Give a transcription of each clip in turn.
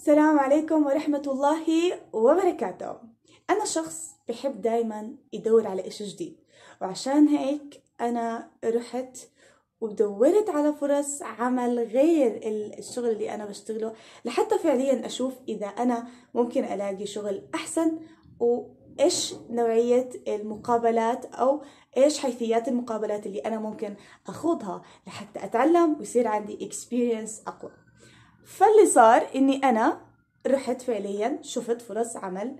السلام عليكم ورحمة الله وبركاته أنا شخص بحب دايما يدور على إشي جديد وعشان هيك أنا رحت ودورت على فرص عمل غير الشغل اللي أنا بشتغله لحتى فعليا أشوف إذا أنا ممكن ألاقي شغل أحسن وإيش نوعية المقابلات أو إيش حيثيات المقابلات اللي أنا ممكن أخوضها لحتى أتعلم ويصير عندي experience أقوى فاللي صار اني انا رحت فعليا شفت فرص عمل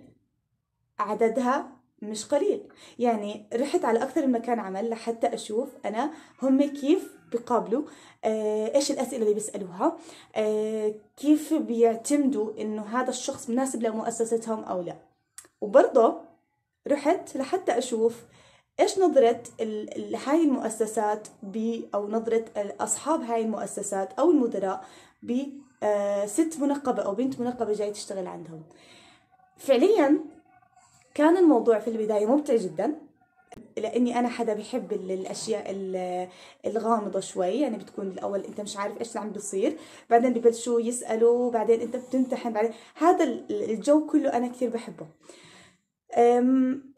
عددها مش قليل يعني رحت على اكثر من مكان عمل لحتى اشوف انا هم كيف بيقابلوا آه، ايش الاسئله اللي بيسالوها آه، كيف بيعتمدوا انه هذا الشخص مناسب لمؤسستهم او لا وبرضه رحت لحتى اشوف ايش نظرة هاي المؤسسات ب او نظرة اصحاب هاي المؤسسات او المدراء آه، ست منقبة أو بنت منقبة جاي تشتغل عندهم فعليا كان الموضوع في البداية ممتع جدا لاني انا حدا بحب الاشياء الغامضه شوي يعني بتكون الاول انت مش عارف ايش اللي عم بيصير بعدين ببلشوا يسالوا بعدين انت بتمتحن بعدين هذا الجو كله انا كثير بحبه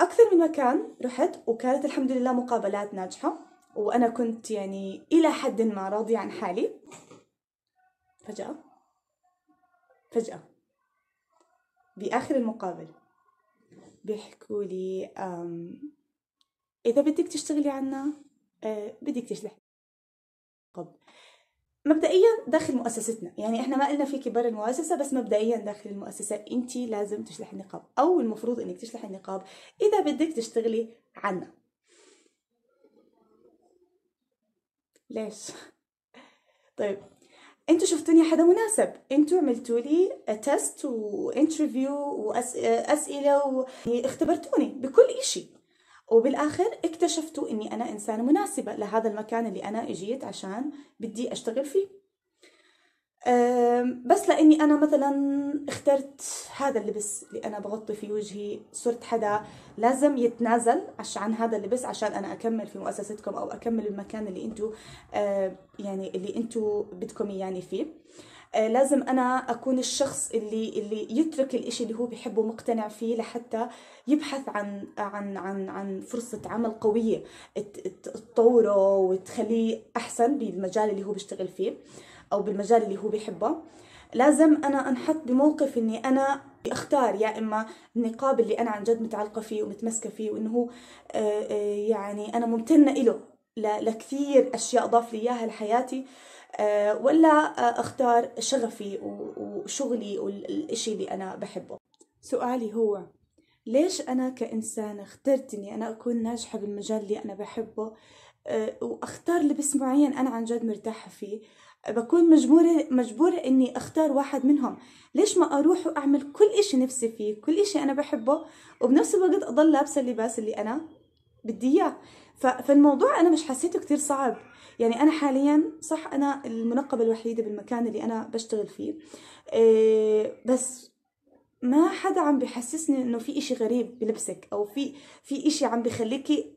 اكثر من مكان رحت وكانت الحمد لله مقابلات ناجحه وانا كنت يعني الى حد ما راضيه عن حالي فجاه فجأة بآخر المقابل بيحكوا لي إذا بدك تشتغلي عنا آه، بدك تشلحي مبدئيا داخل مؤسستنا يعني احنا ما قلنا فيكي برا المؤسسة بس مبدئيا داخل المؤسسة انت لازم تشلحي النقاب او المفروض انك تشلحي النقاب اذا بدك تشتغلي عنا ليش طيب انتوا شفتوني حدا مناسب انتوا عملتوا لي تيست وانترفيو واسئله واختبرتوني يعني بكل إشي وبالاخر اكتشفتوا اني انا انسانه مناسبه لهذا المكان اللي انا اجيت عشان بدي اشتغل فيه بس لاني انا مثلا اخترت هذا اللبس اللي انا بغطي في وجهي صرت حدا لازم يتنازل عن هذا اللبس عشان انا اكمل في مؤسستكم او اكمل المكان اللي انتم يعني اللي انتم بدكم اياني فيه أه، لازم انا اكون الشخص اللي اللي يترك الاشي اللي هو بحبه مقتنع فيه لحتى يبحث عن عن عن عن فرصه عمل قويه تطوره وتخليه احسن بالمجال اللي هو بيشتغل فيه او بالمجال اللي هو بيحبه لازم انا انحط بموقف اني انا اختار يا اما النقاب اللي انا عن جد متعلقه فيه ومتمسكه فيه وانه هو آه، آه، يعني انا ممتنه له لكثير اشياء ضاف لي اياها لحياتي آه، ولا اختار شغفي وشغلي والشيء اللي انا بحبه سؤالي هو ليش انا كانسان اخترت اني انا اكون ناجحه بالمجال اللي انا بحبه واختار لبس معين انا عن جد مرتاحه فيه بكون مجبورة مجبورة إني أختار واحد منهم ليش ما أروح وأعمل كل إشي نفسي فيه كل إشي أنا بحبه وبنفس الوقت أضل لابسة اللباس اللي أنا بدي إياه فالموضوع أنا مش حسيته كتير صعب يعني أنا حاليا صح أنا المنقبة الوحيدة بالمكان اللي أنا بشتغل فيه إيه بس ما حدا عم بحسسني انه في اشي غريب بلبسك او في في اشي عم بخليكي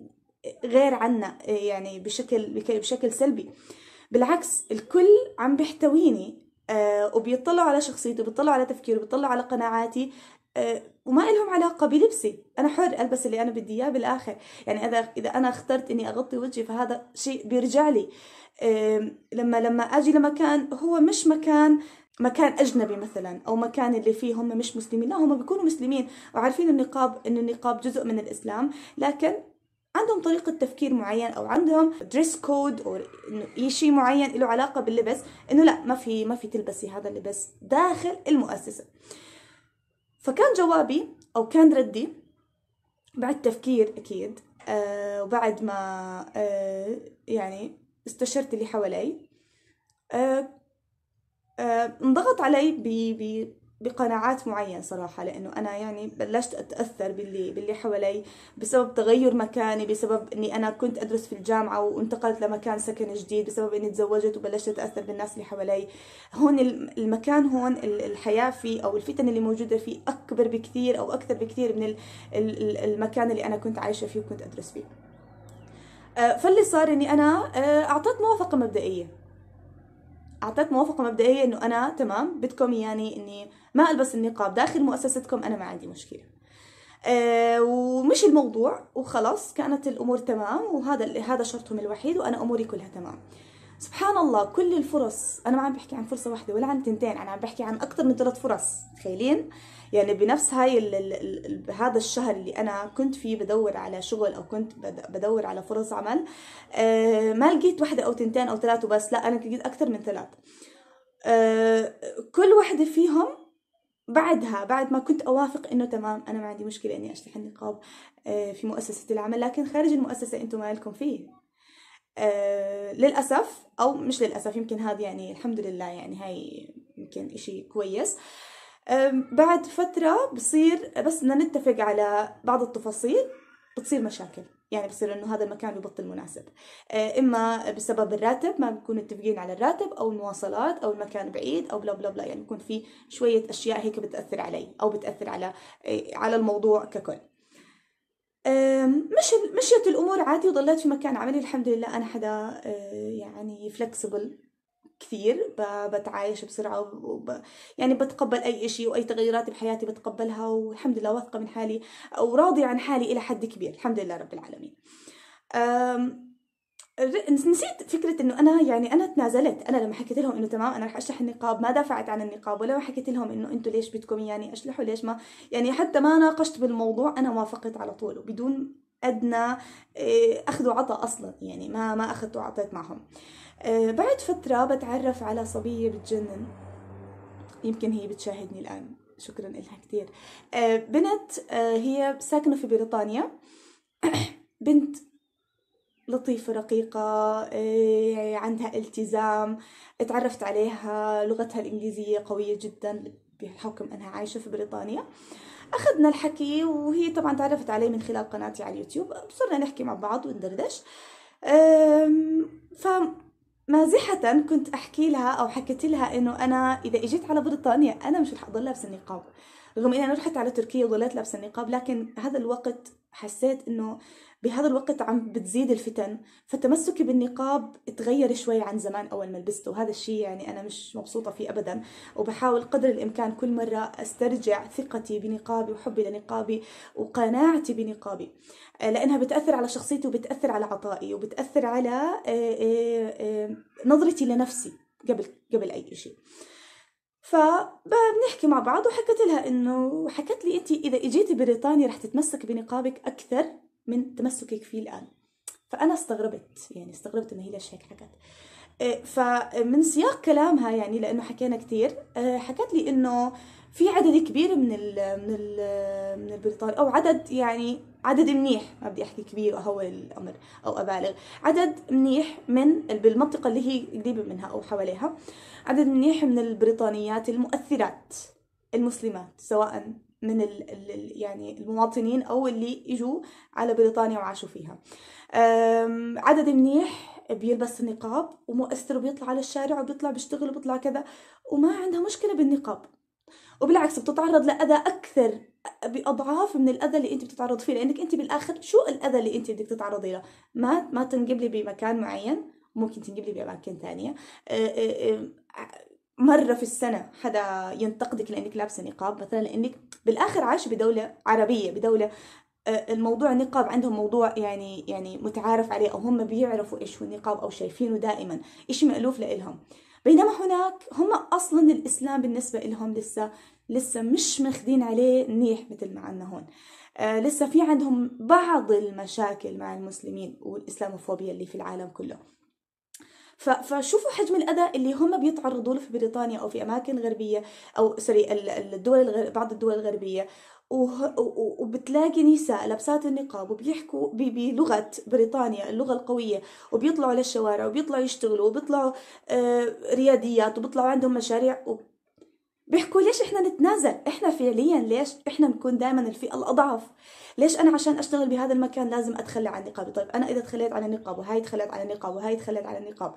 غير عنا إيه، يعني بشكل بشكل سلبي بالعكس الكل عم بيحتويني آه وبيطلعوا على شخصيتي وبيطلعوا على تفكيري وبيطلعوا على قناعاتي آه وما لهم علاقة بلبسي أنا حر ألبس اللي أنا بدي إياه بالآخر يعني إذا إذا أنا اخترت إني أغطي وجهي فهذا شيء بيرجع لي آه لما لما أجي لمكان هو مش مكان مكان أجنبي مثلا أو مكان اللي فيه هم مش مسلمين لا هم بيكونوا مسلمين وعارفين النقاب إن النقاب جزء من الإسلام لكن عندهم طريقة تفكير معين أو عندهم دريس كود أو إنه شيء معين له علاقة باللبس إنه لا ما في ما في تلبسي هذا اللبس داخل المؤسسة فكان جوابي أو كان ردي بعد تفكير أكيد آه وبعد ما آه يعني استشرت اللي حوالي آه آه انضغط علي ب بقناعات معينة صراحه لانه انا يعني بلشت اتاثر باللي باللي حوالي بسبب تغير مكاني بسبب اني انا كنت ادرس في الجامعه وانتقلت لمكان سكن جديد بسبب اني تزوجت وبلشت اتاثر بالناس اللي حوالي هون المكان هون الحياه فيه او الفتن اللي موجوده فيه اكبر بكثير او اكثر بكثير من المكان اللي انا كنت عايشه فيه وكنت ادرس فيه آه، فاللي صار اني انا آه، اعطيت موافقه مبدئيه اعطيت موافقه مبدئيه انه انا تمام بدكم يعني اني ما البس النقاب داخل مؤسستكم انا ما عندي مشكله أه ومش الموضوع وخلص كانت الامور تمام وهذا هذا شرطهم الوحيد وانا اموري كلها تمام سبحان الله كل الفرص انا ما عم بحكي عن فرصه واحده ولا عن تنتين انا عم بحكي عن اكثر من ثلاث فرص تخيلين يعني بنفس هاي الـ الـ الـ هذا الشهر اللي انا كنت فيه بدور على شغل او كنت بدور على فرص عمل آه، ما لقيت واحده او تنتين او ثلاثه وبس لا انا لقيت اكثر من ثلاث آه، كل واحده فيهم بعدها بعد ما كنت اوافق انه تمام انا ما عندي مشكله اني اشتحن نقاب آه، في مؤسسه العمل لكن خارج المؤسسه انتم مالكم فيه آه، للأسف أو مش للأسف يمكن هذا يعني الحمد لله يعني هاي يمكن إشي كويس بعد فترة بصير بس بدنا نتفق على بعض التفاصيل بتصير مشاكل يعني بصير انه هذا المكان ببطل مناسب آه، اما بسبب الراتب ما بنكون متفقين على الراتب او المواصلات او المكان بعيد او بلا بلا بلا يعني بكون في شويه اشياء هيك بتاثر علي او بتاثر على آه، على الموضوع ككل مش مشيت الامور عادي وظلت في مكان عملي الحمد لله انا حدا أه، يعني فلكسبل كثير بتعايش بسرعة وب... يعني بتقبل أي شيء وأي تغيرات بحياتي بتقبلها والحمد لله واثقة من حالي وراضية عن حالي إلى حد كبير الحمد لله رب العالمين نسيت فكرة انه انا يعني انا تنازلت انا لما حكيت لهم انه تمام انا رح اشلح النقاب ما دافعت عن النقاب ولا حكيت لهم انه انتم ليش بدكم يعني اشلحوا ليش ما يعني حتى ما ناقشت بالموضوع انا وافقت على طول وبدون ادنى إيه، اخذ عطاء اصلا يعني ما ما اخذت وعطيت معهم إيه، بعد فترة بتعرف على صبية بتجنن يمكن هي بتشاهدني الان شكرا لها كثير إيه، بنت هي ساكنة في بريطانيا بنت لطيفة رقيقة إيه، عندها التزام اتعرفت عليها لغتها الإنجليزية قوية جدا بحكم أنها عايشة في بريطانيا أخذنا الحكي وهي طبعا تعرفت علي من خلال قناتي على اليوتيوب صرنا نحكي مع بعض وندردش ف مازحة كنت أحكي لها أو حكيت لها إنه أنا إذا إجيت على بريطانيا أنا مش رح أضلها بس النقاب رغم اني انا رحت على تركيا وظليت لابسه النقاب لكن هذا الوقت حسيت انه بهذا الوقت عم بتزيد الفتن فتمسكي بالنقاب تغير شوي عن زمان اول ما لبسته وهذا الشيء يعني انا مش مبسوطه فيه ابدا وبحاول قدر الامكان كل مره استرجع ثقتي بنقابي وحبي لنقابي وقناعتي بنقابي آه، لانها بتاثر على شخصيتي وبتاثر على عطائي وبتاثر على آه، آه، نظرتي لنفسي قبل قبل اي شيء فبنحكي مع بعض وحكت لها انه حكت لي انت اذا اجيتي بريطانيا رح تتمسك بنقابك اكثر من تمسكك فيه الان فانا استغربت يعني استغربت انه هي ليش هيك حكت إيه، فمن سياق كلامها يعني لانه حكينا كثير إيه، حكت لي انه في عدد كبير من ال من ال من البريطاني او عدد يعني عدد منيح ما بدي احكي كبير هو الامر او ابالغ عدد منيح من بالمنطقه اللي هي قريبه منها او حواليها عدد منيح من البريطانيات المؤثرات المسلمات سواء من ال ال يعني المواطنين او اللي اجوا على بريطانيا وعاشوا فيها عدد منيح بيلبس النقاب ومؤثر وبيطلع على الشارع وبيطلع بيشتغل وبيطلع كذا وما عندها مشكله بالنقاب وبالعكس بتتعرض لاذى اكثر باضعاف من الاذى اللي انت بتتعرض فيه لانك انت بالاخر شو الاذى اللي انت بدك تتعرضي له ما ما تنقبلي لي بمكان معين ممكن تنقبلي لي باماكن ثانيه آه، آه، آه، مرة في السنة حدا ينتقدك لأنك لابسة نقاب مثلا لأنك بالآخر عايش بدولة عربية بدولة الموضوع النقاب عندهم موضوع يعني يعني متعارف عليه أو هم بيعرفوا إيش هو النقاب أو شايفينه دائما شيء مألوف لإلهم بينما هناك هم اصلا الاسلام بالنسبه لهم لسه لسه مش ماخذين عليه منيح مثل ما عندنا هون آه لسه في عندهم بعض المشاكل مع المسلمين والاسلاموفوبيا اللي في العالم كله فشوفوا حجم الاذى اللي هم بيتعرضوا له في بريطانيا او في اماكن غربيه او سوري الدول الغرب بعض الدول الغربيه وبتلاقي نساء لابسات النقاب وبيحكوا بلغة بريطانيا اللغة القوية وبيطلعوا للشوارع وبيطلعوا يشتغلوا وبيطلعوا آه، رياديات وبيطلعوا عندهم مشاريع بيحكوا ليش احنا نتنازل احنا فعليا ليش احنا بنكون دائما الفئه الاضعف ليش انا عشان اشتغل بهذا المكان لازم اتخلى عن نقابي طيب انا اذا تخليت عن النقاب وهاي تخلت عن النقاب وهاي تخلت عن النقاب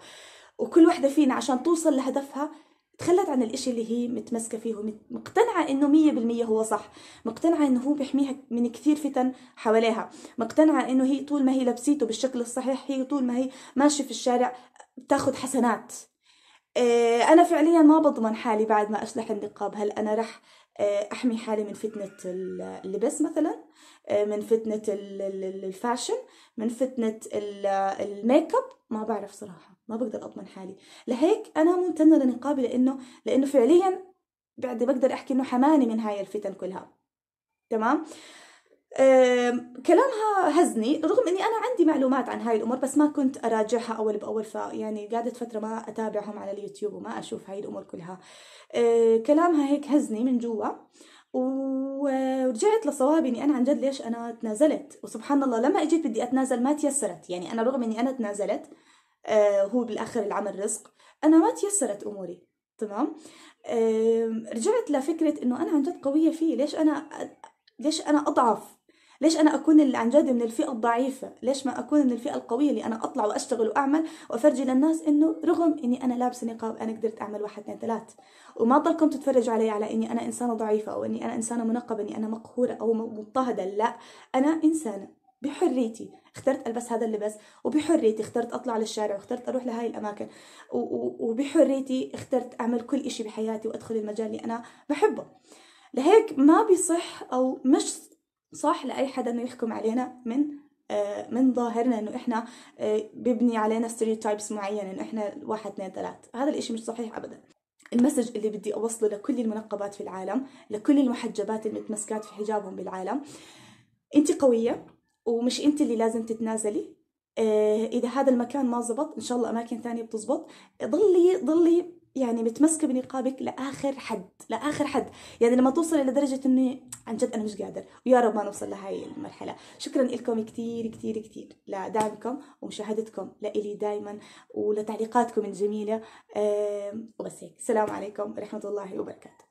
وكل وحده فينا عشان توصل لهدفها تخلت عن الإشي اللي هي متمسكة فيه مقتنعة إنه مية بالمية هو صح مقتنعة إنه هو بيحميها من كثير فتن حواليها مقتنعة إنه هي طول ما هي لبسيته بالشكل الصحيح هي طول ما هي ماشية في الشارع بتاخد حسنات آه، أنا فعليا ما بضمن حالي بعد ما أشلح النقاب هل أنا رح آه، أحمي حالي من فتنة اللبس مثلا آه، من فتنة الفاشن من فتنة الميك اب ما بعرف صراحة ما بقدر اضمن حالي لهيك انا ممتنه لنقابي لانه لانه فعليا بعد بقدر احكي انه حماني من هاي الفتن كلها تمام كلامها هزني رغم اني انا عندي معلومات عن هاي الامور بس ما كنت اراجعها اول باول فيعني قعدت فتره ما اتابعهم على اليوتيوب وما اشوف هاي الامور كلها آه، كلامها هيك هزني من جوا ورجعت لصوابي اني انا عن جد ليش انا تنازلت وسبحان الله لما اجيت بدي اتنازل ما تيسرت يعني انا رغم اني انا تنازلت آه، هو بالاخر العمل رزق انا ما تيسرت اموري تمام رجعت لفكره انه انا عن جد قويه فيه ليش انا ليش انا اضعف ليش انا اكون اللي عن جد من الفئه الضعيفه ليش ما اكون من الفئه القويه اللي انا اطلع واشتغل واعمل وافرجي للناس انه رغم اني انا لابسه نقاب انا قدرت اعمل واحد اثنين ثلاث وما ضلكم تتفرجوا علي على اني انا انسانه ضعيفه او اني انا انسانه منقبه اني انا مقهوره او مضطهده لا انا انسانه بحريتي اخترت البس هذا اللبس وبحريتي اخترت اطلع للشارع واخترت اروح لهاي الاماكن وبحريتي اخترت اعمل كل إشي بحياتي وادخل المجال اللي انا بحبه لهيك ما بيصح او مش صح لاي حدا انه يحكم علينا من آه، من ظاهرنا انه احنا آه، ببني علينا ستيريوتايبس معينه انه احنا واحد اثنين ثلاث هذا الاشي مش صحيح ابدا المسج اللي بدي اوصله لكل المنقبات في العالم لكل المحجبات المتمسكات في حجابهم بالعالم انت قويه ومش انت اللي لازم تتنازلي آه، اذا هذا المكان ما زبط ان شاء الله اماكن ثانيه بتزبط ضلي ضلي يعني متمسكه بنقابك لاخر حد لاخر حد يعني لما توصل الى درجه اني عن جد انا مش قادر ويا رب ما نوصل لهي المرحله شكرا لكم كثير كثير كثير لدعمكم ومشاهدتكم لإلي دائما ولتعليقاتكم الجميله آه، وبس هيك السلام عليكم ورحمه الله وبركاته